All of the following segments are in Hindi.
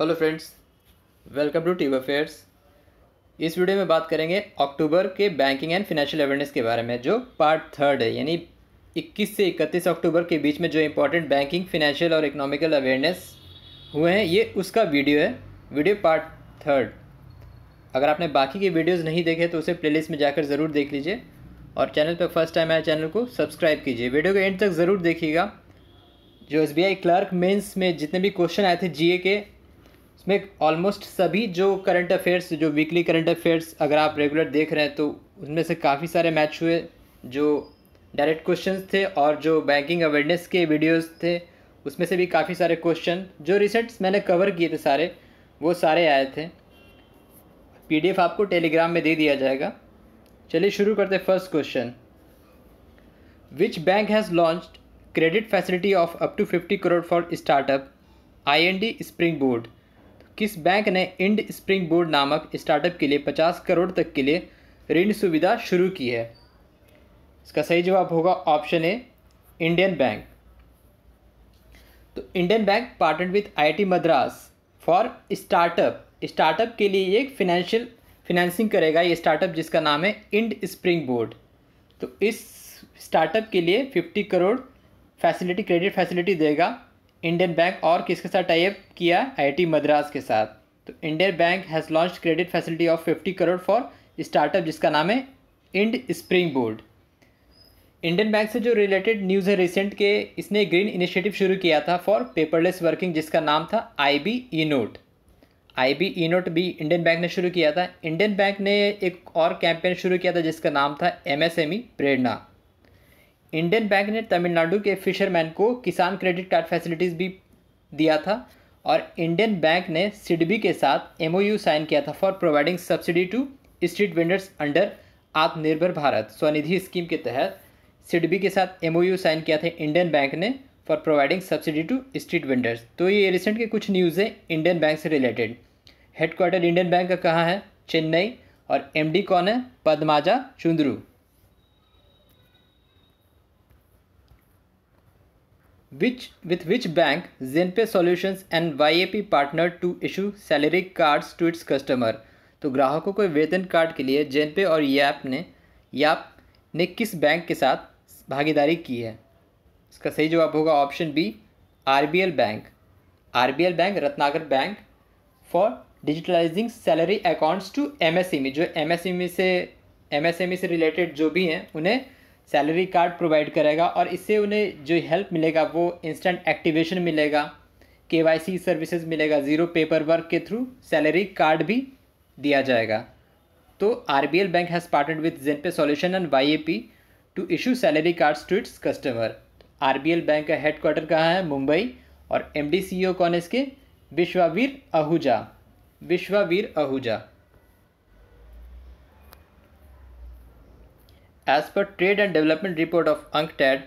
हेलो फ्रेंड्स वेलकम टू टीव अफेयर्स इस वीडियो में बात करेंगे अक्टूबर के बैंकिंग एंड फिनेंशियल अवेयरनेस के बारे में जो पार्ट थर्ड है यानी 21 से 31 अक्टूबर के बीच में जो इंपॉर्टेंट बैंकिंग फिनेंशियल और इकोनॉमिकल अवेयरनेस हुए हैं ये उसका वीडियो है वीडियो पार्ट थर्ड अगर आपने बाकी के वीडियोज़ नहीं देखे तो उसे प्ले में जाकर ज़रूर देख लीजिए और चैनल पर फर्स्ट टाइम आया चैनल को सब्सक्राइब कीजिए वीडियो को एंड तक ज़रूर देखिएगा जो S B I clerk mains में जितने भी क्वेश्चन आए थे जी के इसमें ऑलमोस्ट सभी जो करंट अफेयर्स जो वीकली करंट अफेयर्स अगर आप रेगुलर देख रहे हैं तो उनमें से काफ़ी सारे मैच हुए जो डायरेक्ट क्वेश्चन थे और जो बैंकिंग अवेयरनेस के वीडियोज़ थे उसमें से भी काफ़ी सारे क्वेश्चन जो रिसेंट मैंने कवर किए थे सारे वो सारे आए थे पीडीएफ आपको टेलीग्राम में दे दिया जाएगा चलिए शुरू करते first question which bank has launch credit facility of up to fifty crore for startup the springboard किस बैंक ने इंड स्प्रिंग बोर्ड नामक स्टार्टअप के लिए 50 करोड़ तक के लिए ऋण सुविधा शुरू की है इसका सही जवाब होगा ऑप्शन ए इंडियन बैंक तो Indian bank partner with IIT Madras for startup startup के लिए एक फिनेंशियल फिनेंसिंग करेगा ये स्टार्टअप जिसका नाम है इंड स्प्रिंग बोर्ड तो इस स्टार्टअप के लिए 50 करोड़ फैसिलिटी क्रेडिट फैसिलिटी देगा इंडियन बैंक और किसके साथ टाइप किया आईआईटी मद्रास के साथ तो Indian bank has launch credit facility of fifty crore for startup जिसका नाम है Ind springboard Indian bank से जो रिलेटेड न्यूज़ है रिसेंट के इसने ग्रीन इनिशिएटिव शुरू किया था फॉर पेपरलेस वर्किंग जिसका नाम था I B E note I B E note भी इंडियन बैंक ने शुरू किया था इंडियन बैंक ने एक और कैंपेन शुरू किया था जिसका नाम था M S M E Prerna Indian bank ने तमिलनाडु के फिशरमैन को किसान क्रेडिट कार्ड फैसिलिटीज़ भी दिया था और इंडियन बैंक ने सिडबी के साथ एमओयू साइन किया था for providing subsidy to street vendors under Aatmanirbhar Bharat Svanidhi scheme के तहत सिडबी के साथ एमओयू साइन किया था इंडियन बैंक ने for providing subsidy to street vendors तो ये रिसेंट के कुछ न्यूज़ हैं इंडियन बैंक से रिलेटेड हेडक्वार्टर इंडियन बैंक का कहाँ है चेन्नई और एमडी कौन है Padmaja Chundru which with which bank Genpay bank and Y A P partner to issue salary cards to its customer तो ग्राहकों को वेतन कार्ड के लिए जेनपे और याप ने याप ने किस बैंक के साथ भागीदारी की है इसका सही जवाब होगा option B R B L bank R B L bank Ratnakar bank for digitalizing salary accounts to M M S E जो एम एस एमएसएमई से एम एम एस ई से रिलेटेड जो भी हैं उन्हें सैलरी कार्ड प्रोवाइड करेगा और इससे उन्हें जो हेल्प मिलेगा वो इंस्टेंट एक्टिवेशन मिलेगा के वाई सी सर्विसेज मिलेगा ज़ीरो पेपर वर्क के थ्रू सैलरी कार्ड भी दिया जाएगा तो R B L bank has partnered with जेनपे solution and Y A P to issue salary cards to its customer R B L bank का हेड क्वार्टर कहाँ है मुंबई और एम डी सी ओ कौन है इसके Vishwavir Ahuja Vishwavir Ahuja As per Trade and Development Report of UNCTAD,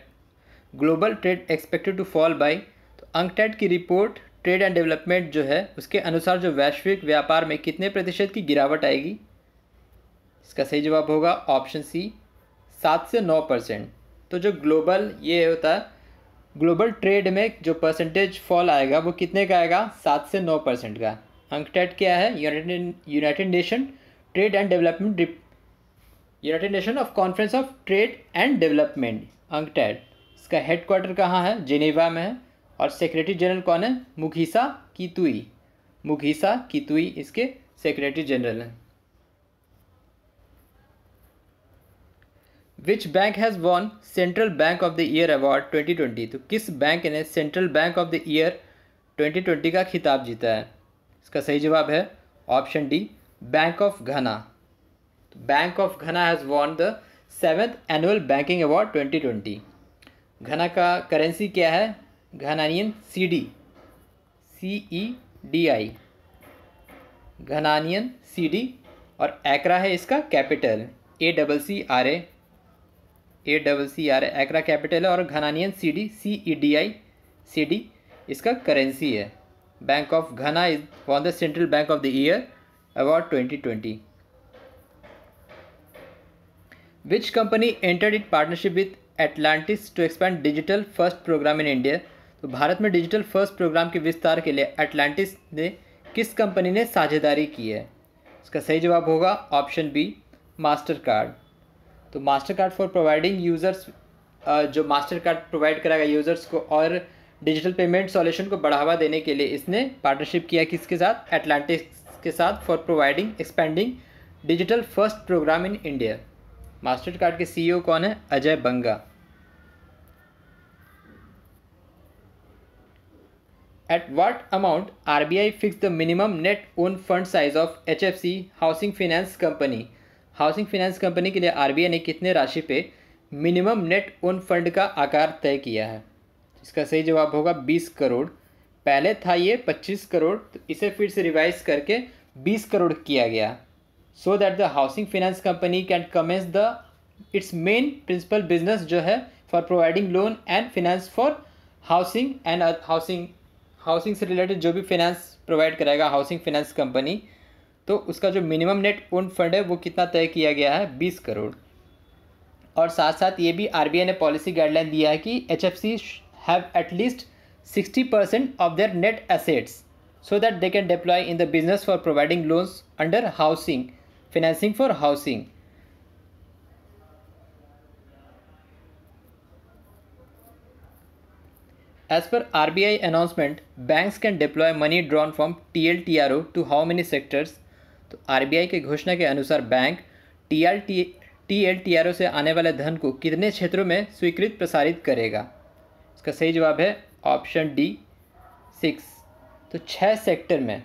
global trade expected to fall by तो UNCTAD की रिपोर्ट ट्रेड एंड डेवलपमेंट जो है उसके अनुसार जो वैश्विक व्यापार में कितने प्रतिशत की गिरावट आएगी इसका सही जवाब होगा ऑप्शन सी सात से नौ परसेंट तो जो ग्लोबल ये होता है ग्लोबल ट्रेड में जो परसेंटेज फॉल आएगा वो कितने का आएगा सात से नौ परसेंट का अंकटेट क्या है United Nation trade and development United Nation of conference of trade and development UNCTAD इसका हेडक्वार्टर कहाँ है जिनेवा में है और सेक्रेटरी जनरल कौन है मुखीसा कीतुई मुखीसा कीतुई इसके सेक्रेटरी जनरल हैं which bank has won central bank of the year award 2020 तो किस बैंक ने central bank of the year 2020 का खिताब जीता है इसका सही जवाब है option D bank of Ghana तो bank of Ghana has won the seventh annual banking award 2020 Ghana का करेंसी क्या है Ghanaian cedi C E D I Ghanaian cedi और एकरा है इसका capital A double C R A A double C R Accra capital है और Ghanaian cedi C E D I cedi इसका करेंसी है bank of Ghana is one the central bank of the year award twenty twenty Which company entered it partnership with Atlantis to expand digital first program in India तो भारत में डिजिटल फर्स्ट प्रोग्राम के विस्तार के लिए एटलांटिस ने किस कंपनी ने साझेदारी की है इसका सही जवाब होगा ऑप्शन बी मास्टर कार्ड तो Mastercard for providing users जो मास्टर कार्ड प्रोवाइड कराएगा यूज़र्स को और डिजिटल पेमेंट सॉल्यूशन को बढ़ावा देने के लिए इसने पार्टनरशिप किया किसके साथ एटलांटिस के साथ for providing expanding digital first program in India Mastercard CEO Ajay कौन है अजय बंगा एट what amount RBI fixed the minimum net own fund size of HFC housing finance company housing finance company के लिए आरबीआई ने कितने राशि पे मिनिमम नेट ओन फंड का आकार तय किया है इसका सही जवाब होगा बीस करोड़ पहले था ये पच्चीस करोड़ तो इसे फिर से रिवाइज करके बीस करोड़ किया गया so that the housing finance company can commence the its main principal business जो है for providing loan and finance for housing and housing housing से रिलेटेड जो भी फिनेंस प्रोवाइड करेगा हाउसिंग फिनेंस कंपनी तो उसका जो मिनिमम नेट ओन फंड है वो कितना तय किया गया है बीस करोड़ और साथ साथ ये भी आर ने पॉलिसी गाइडलाइन दिया है कि H F C have at least sixty percent of their net assets so that they can deploy in the business for providing loans under housing financing for housing as per R B I announcement bank can deploy money drawn from T L T R O to how many sectors तो आर बी आई के घोषणा के अनुसार bank T L T T L T R O से आने वाले धन को कितने क्षेत्रों में स्वीकृत प्रसारित करेगा इसका सही जवाब है ऑप्शन डी सिक्स तो छः सेक्टर में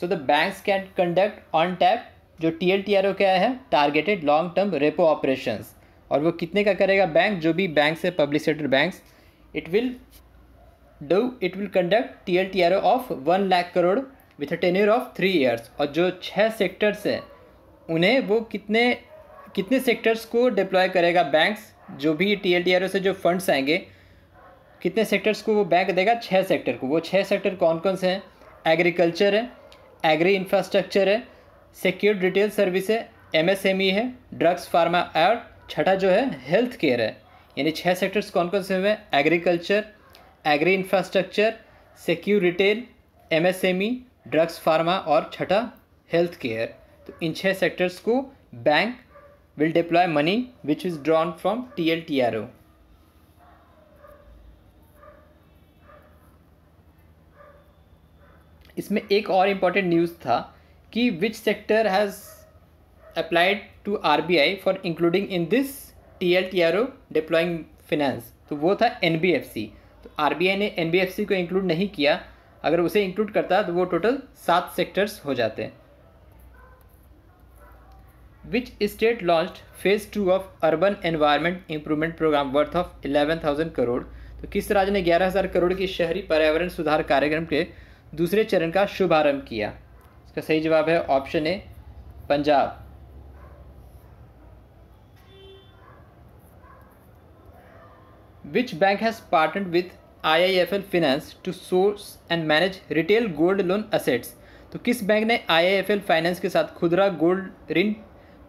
so the bank can conduct on tap जो T L T R O क्या है targeted long term repo operations और वो कितने का करेगा बैंक जो भी बैंक से public sector bank it will do it will conduct T L T R O of one lakh crore with a year of three years और जो छः सेक्टर्स हैं उन्हें वो कितने कितने सेक्टर्स को डिप्लॉय करेगा बैंक्स जो भी T L T R O से जो फंड्स आएंगे कितने सेक्टर्स को वो बैंक देगा छः सेक्टर को वो छः सेक्टर कौन कौन से हैं एग्रीकल्चर है एग्री इंफ्रास्ट्रक्चर है सिक्योर डिटेल सर्विस है एमएसएमई e है ड्रग्स फार्मा और छठा जो है हेल्थ केयर है यानी छह सेक्टर्स कौन कौन से हुए agriculture agri infrastructure secure retail MSME e, drugs pharma और छठा हेल्थ केयर तो इन छह सेक्टर्स को bank will deploy money which is drawn from T L T R O इसमें एक और इम्पॉर्टेंट न्यूज़ था कि which sector has applied to R B I for including in this T L T R O deploying finance तो वो था एन बी एफ सी तो आर बी आई ने एन बी एफ सी को इंक्लूड नहीं किया अगर उसे इंक्लूड करता तो वो टोटल सात सेक्टर्स हो जाते which state launch phase two of urban environment improvement programme worth of eleven thousand crore तो किस राज्य ने ग्यारह हज़ार करोड़ के शहरी पर्यावरण सुधार कार्यक्रम के दूसरे चरण का शुभारंभ किया इसका सही जवाब है option A Punjab Which bank I I F L finance to source and manage retail gold loan assets तो किस बैंक ने एल फाइनेंस के साथ खुदरा गोल्ड ऋण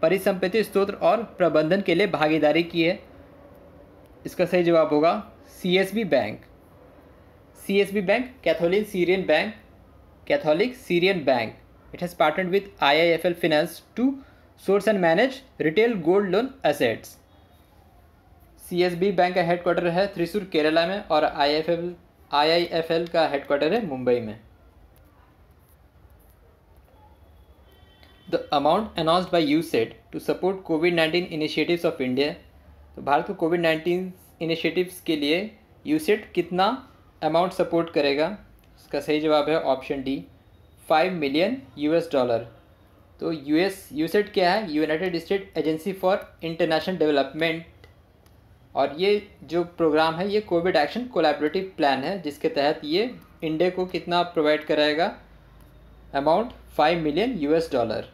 परिसंपत्ति स्त्रोत और प्रबंधन के लिए भागीदारी की है इसका सही जवाब होगा C bank C bank Catholic Syrian bank Catholic Syrian bank It has partnered with IIFL Finance to source and manage retail gold loan assets. CSB bank का हेडक्वार्टर है त्रिशूर केरला में और आईआईएफएल आईआईएफएल का हेडक्वार्टर है मुंबई में the amount announced by USAID to support COVID nineteen initiatives of India तो भारत को कोविड नाइन्टीन इनिशिएटिव्स के लिए यूसेट कितना अमाउंट सपोर्ट करेगा इसका सही जवाब है option D five million US dollar तो यूएस यूसेट क्या है United State Agency for International Development और ये जो प्रोग्राम है ये कोविड एक्शन कोलेबरेटिव प्लान है जिसके तहत ये इंडिया को कितना प्रोवाइड कराएगा amount five million US dollar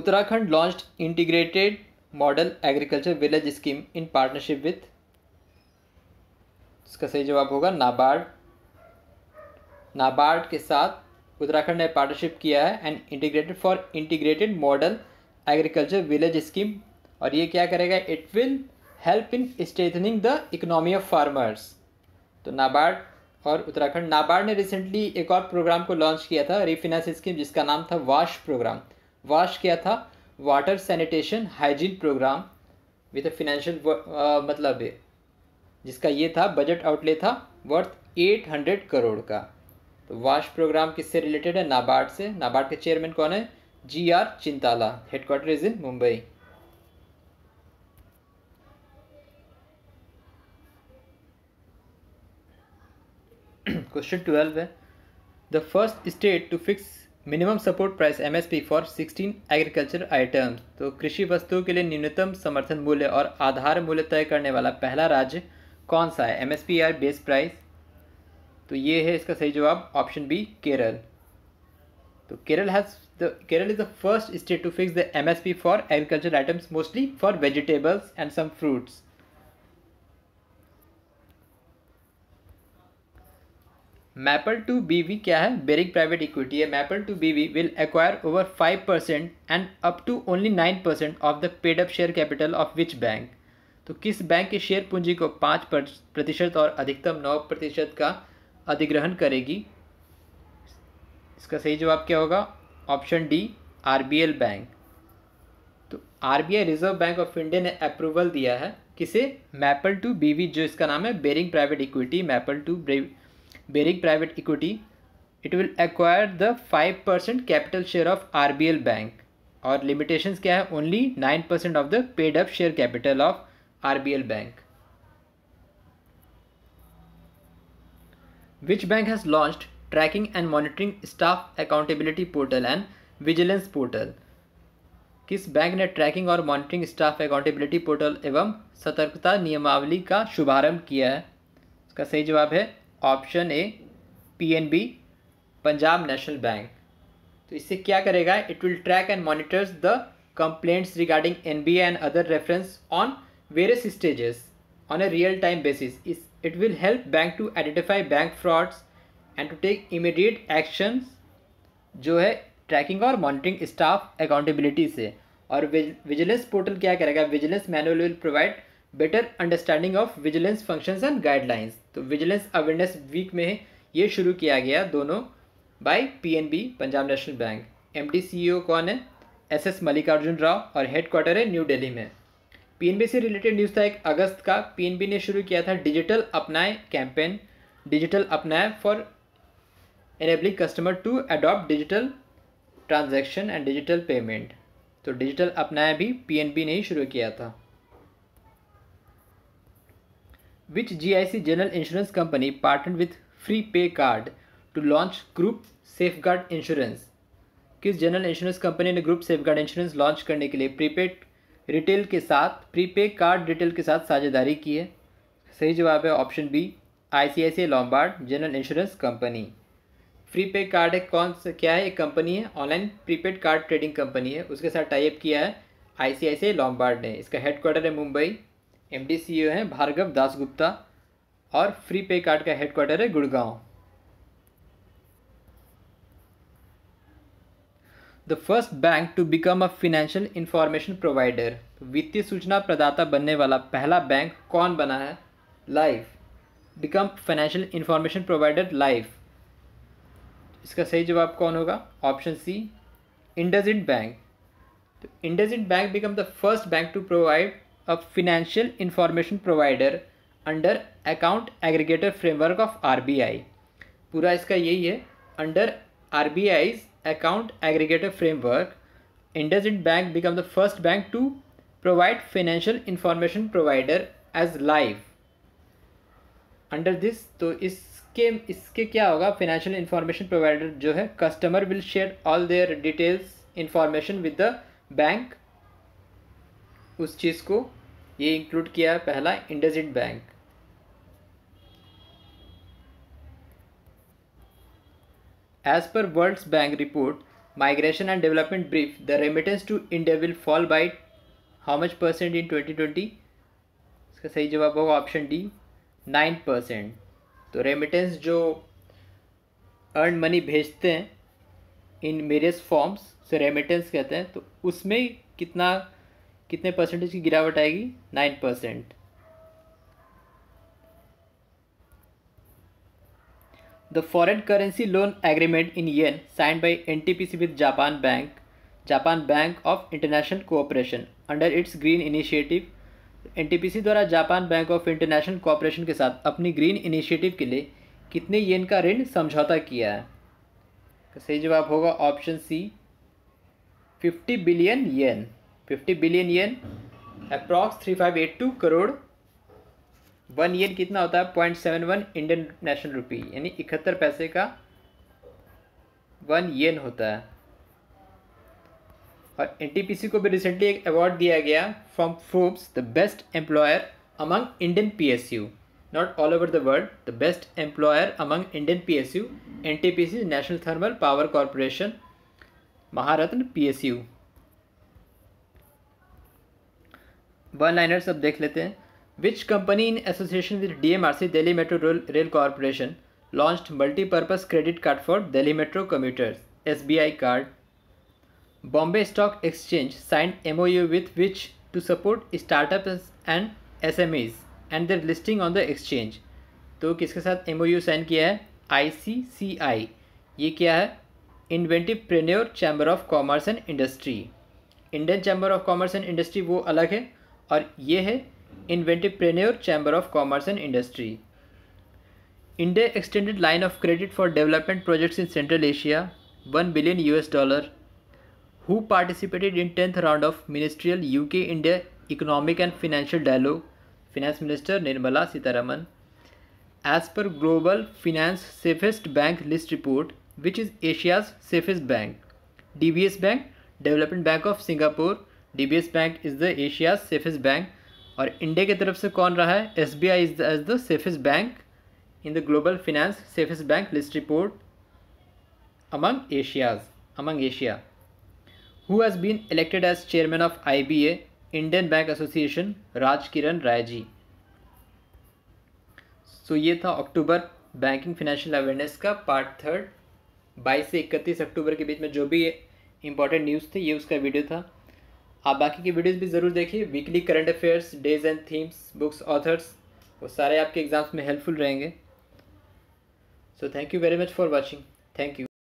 Uttarakhand launch integrated model agriculture village scheme in partnership with इसका सही जवाब होगा नाबार्ड नाबार्ड के साथ उत्तराखंड ने पार्टनरशिप किया है and integrated for integrated model agriculture village scheme और ये क्या करेगा it will help in strengthening the economy of farmers तो नाबार्ड और उत्तराखंड नाबार्ड ने रिसेंटली एक और प्रोग्राम को लॉन्च किया था रीफिनेंस स्कीम जिसका नाम था वाश प्रोग्राम वाश क्या था water sanitation hygiene programme with financial मतलब जिसका ये था बजट आउटले था वर्थ 800 करोड़ का तो वाश प्रोग्राम किससे रिलेटेड है नाबार्ड से नाबार्ड के चेयरमैन कौन है G R Chintala headquarter is in Mumbai question twelve है the first state to fix minimum support price M S P for sixteen agriculture items तो कृषि वस्तुओं के लिए न्यूनतम समर्थन मूल्य और आधार मूल्य तय करने वाला पहला राज्य कौन सा है M S P R base price तो ये है इसका सही जवाब ऑप्शन बी केरल तो Kerala has is the first state to fix the M S P for agriculture items mostly for vegetables and some fruits Maple two BV क्या है बेरिंग प्राइवेट इक्विटी है Maple two BV will acquire over five percent and up to only nine percent of the paid up share capital of which bank तो किस बैंक के शेयर पूंजी को पाँच प्रतिशत और अधिकतम नौ प्रतिशत का अधिग्रहण करेगी इसका सही जवाब क्या होगा ऑप्शन डी आरबीएल बैंक तो RBI reserve bank of India ने अप्रूवल दिया है किसे मैपल टू बीवी जो इसका नाम है Baring private equity Maple two Baring private equity it will acquire the five percent capital share of RBL bank और लिमिटेशंस क्या है only nine percent of the paid up share capital of RBL Bank. Which bank has launched tracking and monitoring staff accountability portal and vigilance portal किस बैंक ने ट्रैकिंग और मॉनिटरिंग स्टाफ अकाउंटेबिलिटी पोर्टल एवं सतर्कता नियमावली का शुभारंभ किया है इसका सही जवाब है option A PNB Punjab national bank तो इससे क्या करेगा it will track and monitors the complaints regarding NBA and other reference on various stages on a real-time basis. It will help bank to identify bank frauds and to take immediate action जो है ट्रैकिंग और मॉनिटरिंग स्टाफ अकाउंटेबिलिटी से और विजिलेंस पोर्टल क्या करेगा vigilance manual will provide better understanding of vigilance functions and guidelines तो विजिलेंस अवेयरनेस वीक में ये शुरू किया गया दोनों by PNB Punjab national bank MD CEO e कौन है एसएस मल्लिकार्जुन राव और हेडक्वार्टर है न्यू दिल्ली में पीएनबी से रिलेटेड न्यूज़ था एक अगस्त का पीएनबी ने शुरू किया था डिजिटल अपनाए कैंपेन डिजिटल अपनाए for enabling customer to adopt digital transaction and digital payment तो डिजिटल अपनाया भी पीएनबी ने ही शुरू किया था which G I C general insurance company partner with free pay card to launch group guard insurance किस जनरल इंश्योरेंस कंपनी ने ग्रुप गार्ड इंश्योरेंस लॉन्च करने के लिए प्रीपेड रिटेल के साथ प्रीपे कार्ड रिटेल के साथ साझेदारी की है सही जवाब है option B I C I C general insurance company prepaid card एक कौन सा क्या है एक कंपनी है online prepaid card trading company है उसके साथ टाइप किया है आई सी आई सी ने इसका हेडक्वार्टर है Mumbai M D C O है भार्गव दास गुप्ता और फ्री पे कार्ड का हेडक्वार्टर है Gurgaon the first bank to become a financial information provider वित्तीय सूचना प्रदाता बनने वाला पहला बैंक कौन बना है life become financial information provider life इसका सही जवाब कौन होगा ऑप्शन सी इंडसइंड बैंक तो IndusInd bank become the first bank to provide a financial information provider under account aggregator framework of R पूरा इसका यही है under R B I's account aggregator framework, IndusInd Bank become the first bank to provide financial information provider as live. under this to तो इसके iske kya hoga financial information provider jo hai customer will share all their details information with the bank us cheez ko ये इंक्लूड किया है पहला IndusInd bank As per World Bank report, migration and development brief, the remittance to India will fall by how much percent in 2020? इसका सही जवाब होगा ऑप्शन डी नाइन परसेंट तो रेमिटेंस जो अर्न मनी भेजते हैं इन मेरियस फॉर्म्स से रेमिटेंस कहते हैं तो उसमें कितना कितने परसेंटेज की गिरावट आएगी nine percent the foreign currency loan agreement in yen sign by N T P C with Japan bank Japan bank of international cooperation under its green initiative N T P C द्वारा Japan bank of international cooperation के साथ अपनी ग्रीन इनिशिएटिव के लिए कितने येन का ऋण समझौता किया है तो सही जवाब होगा option C fifty billion yen fifty billion yen approx three five eight two crore one year कितना होता है point seven one Indian national rupee यानी इकहत्तर पैसे का वन येन होता है और एनटीपीसी को भी रिसेंटली एक अवार्ड दिया गया from Forbes the best employer among Indian PSU not all over the world the best employer among Indian PSU NTPC national thermal power corporation Maharatna PSU one liners अब देख लेते हैं which company in association with DMRC Delhi Metro Rail Corporation launched multi-purpose credit card for Delhi Metro commuters SBI card Bombay Stock Exchange signed MOU with which to support startups and SMEs and their listing on the exchange तो किसके साथ एम साइन किया है आई ये क्या है inventive preneur chamber of commerce and industry Indian chamber of commerce and industry वो अलग है और ये है premier Chamber of Commerce and Industry. India extended line of credit for development projects in Central Asia, 1 billion US dollar. Who participated in 10th round of ministerial UK India Economic and Financial Dialogue, Finance Minister Nirmala Sitaraman. As per Global Finance Safest Bank List report, which is Asia's safest bank, DBS Bank, Development Bank of Singapore, DBS Bank is the Asia's safest bank और इंडिया की तरफ से कौन रहा है S B I is as the safest bank in the global finance safest bank list report among Asia who has been elected as chairman of I B A Indian bank association Raj Kiran Rai ji so ये था अक्टूबर बैंकिंग फाइनेंशियल अवेयरनेस का पार्ट थर्ड बाईस से इकतीस अक्टूबर के बीच में जो भी इंपॉर्टेंट न्यूज़ थे ये उसका वीडियो था आप बाकी की वीडियोज़ भी ज़रूर देखिए weekly current affairs days and themes books authors वो सारे आपके एग्ज़ाम्स में हेल्पफुल रहेंगे so thank you very much for watching thank you